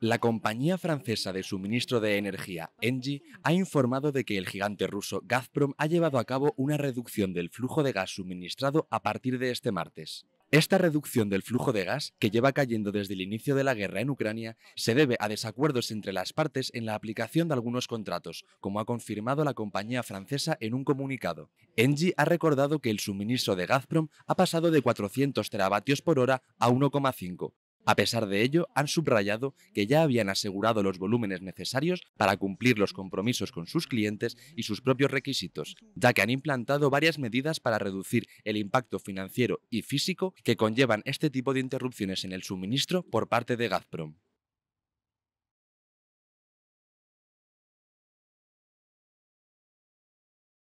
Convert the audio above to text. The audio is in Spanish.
La compañía francesa de suministro de energía, Engie, ha informado de que el gigante ruso Gazprom ha llevado a cabo una reducción del flujo de gas suministrado a partir de este martes. Esta reducción del flujo de gas, que lleva cayendo desde el inicio de la guerra en Ucrania, se debe a desacuerdos entre las partes en la aplicación de algunos contratos, como ha confirmado la compañía francesa en un comunicado. Engie ha recordado que el suministro de Gazprom ha pasado de 400 teravatios por hora a 1,5, a pesar de ello, han subrayado que ya habían asegurado los volúmenes necesarios para cumplir los compromisos con sus clientes y sus propios requisitos, ya que han implantado varias medidas para reducir el impacto financiero y físico que conllevan este tipo de interrupciones en el suministro por parte de Gazprom.